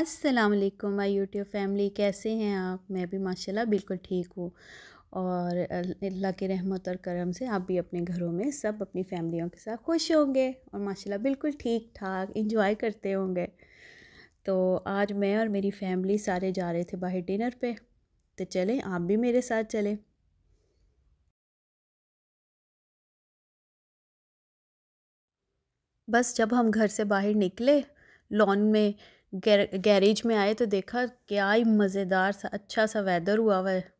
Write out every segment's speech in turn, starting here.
अस्सलाम वालेकुम my YouTube family कैसे हैं आप मैं भी माशाल्लाह बिल्कुल ठीक हूँ और अल्लाह के रहमत और करम से आप भी अपने घरों में सब अपनी फैमिलियों के साथ खुश होंगे और माशाल्लाह बिल्कुल ठीक ठाक इंजॉय करते होंगे तो आज मैं और मेरी फैमिली सारे जा रहे थे बाहर डिनर पे तो चलें आप भी मेरे साथ चलें बस जब हम घर से बाहर निकले लॉन में गैरेज में आए तो देखा क्या ही मज़ेदार सा अच्छा सा वेदर हुआ हुआ है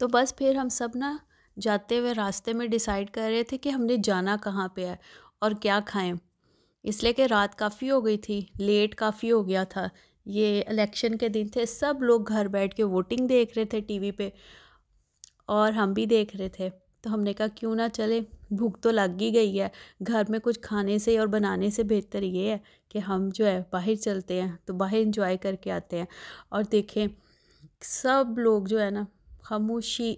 तो बस फिर हम सब ना जाते हुए रास्ते में डिसाइड कर रहे थे कि हमने जाना कहाँ पे है और क्या खाएं इसलिए कि रात काफ़ी हो गई थी लेट काफ़ी हो गया था ये इलेक्शन के दिन थे सब लोग घर बैठ के वोटिंग देख रहे थे टीवी पे और हम भी देख रहे थे तो हमने कहा क्यों ना चले भूख तो लग ही गई है घर में कुछ खाने से और बनाने से बेहतर ये है कि हम जो है बाहर चलते हैं तो बाहर इंजॉय करके आते हैं और देखें सब लोग जो है ना खामोशी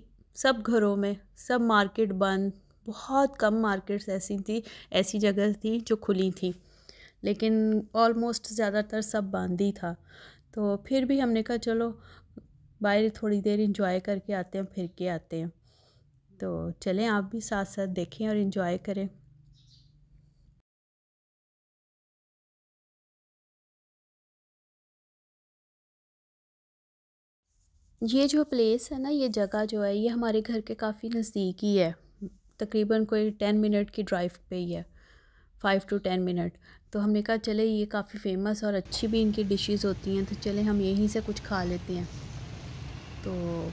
सब घरों में सब मार्केट बंद बहुत कम मार्केट्स ऐसी थी ऐसी जगह थी जो खुली थी लेकिन ऑलमोस्ट ज़्यादातर सब बंद ही था तो फिर भी हमने कहा चलो बाहर थोड़ी देर इंजॉय करके आते हैं फिर के आते हैं तो चलें आप भी साथ साथ देखें और इन्जॉय करें ये जो प्लेस है ना ये जगह जो है ये हमारे घर के काफ़ी नज़दीक ही है तकरीबन कोई टेन मिनट की ड्राइव पे ही है फ़ाइव टू टेन मिनट तो हमने कहा चले ये काफ़ी फ़ेमस और अच्छी भी इनकी डिशेस होती हैं तो चले हम यहीं से कुछ खा लेते हैं तो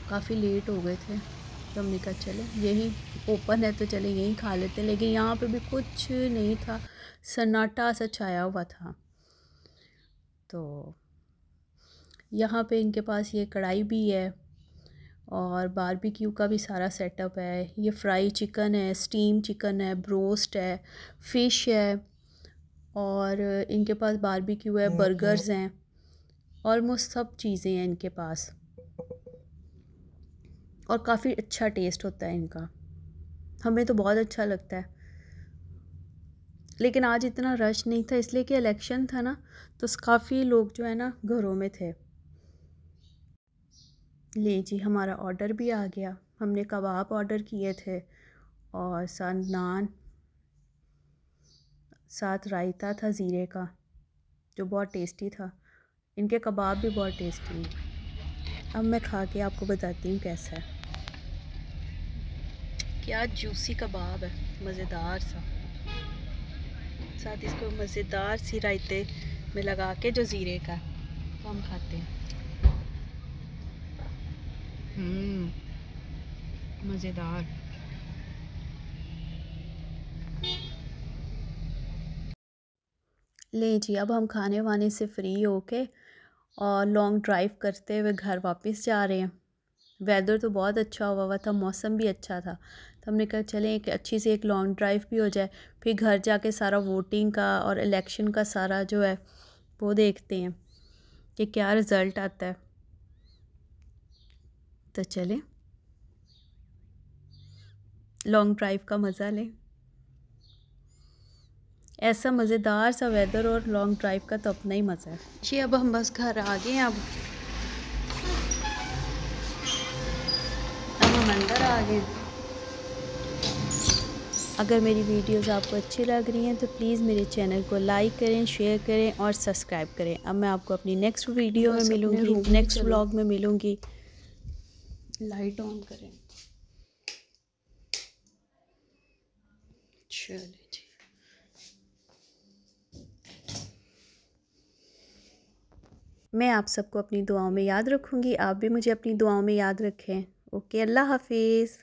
काफ़ी लेट हो गए थे तो हमने कहा चले यही ओपन है तो चले यहीं खा लेते हैं लेकिन यहाँ पे भी कुछ नहीं था सन्नाटा सा छाया हुआ था तो यहाँ पे इनके पास ये कढ़ाई भी है और बारबेक्यू का भी सारा सेटअप है ये फ्राई चिकन है स्टीम चिकन है ब्रोस्ट है फ़िश है और इनके पास बारबेक्यू है बर्गर्स हैं ऑलमोस्ट सब चीज़ें हैं इनके पास और काफ़ी अच्छा टेस्ट होता है इनका हमें तो बहुत अच्छा लगता है लेकिन आज इतना रश नहीं था इसलिए कि इलेक्शन था ना तो काफ़ी लोग जो है ना घरों में थे ले जी हमारा ऑर्डर भी आ गया हमने कबाब ऑर्डर किए थे और साथ नान साथ रायता था ज़ीरे का जो बहुत टेस्टी था इनके कबाब भी बहुत टेस्टी हैं अब मैं खा के आपको बताती हूँ कैसा है क्या जूसी कबाब है मज़ेदार सा साथ इसको मज़ेदार सी रायते में लगा के जो ज़ीरे का तो हम खाते हैं हम्म, मज़ेदार ले जी अब हम खाने वाने से फ्री हो के और लॉन्ग ड्राइव करते हुए घर वापस जा रहे हैं वेदर तो बहुत अच्छा हुआ हुआ था मौसम भी अच्छा था तो हमने कहा चलें एक अच्छी सी एक लॉन्ग ड्राइव भी हो जाए फिर घर जाके सारा वोटिंग का और इलेक्शन का सारा जो है वो देखते हैं कि क्या रिज़ल्ट आता है तो चलें लॉन्ग ड्राइव का मज़ा लें ऐसा मज़ेदार सा वेदर और लॉन्ग ड्राइव का तो अपना ही मज़ा है जी अब हम बस घर आ गए हैं अब समंदर आ गए अगर मेरी वीडियोस आपको अच्छी लग रही हैं तो प्लीज़ मेरे चैनल को लाइक करें शेयर करें और सब्सक्राइब करें अब मैं आपको अपनी नेक्स्ट वीडियो में मिलूंगी नेक्स्ट ब्लॉग में मिलूंगी लाइट ऑन करें चलिए मैं आप सबको अपनी दुआओं में याद रखूंगी आप भी मुझे अपनी दुआओं में याद रखें ओके अल्लाह हाफिज़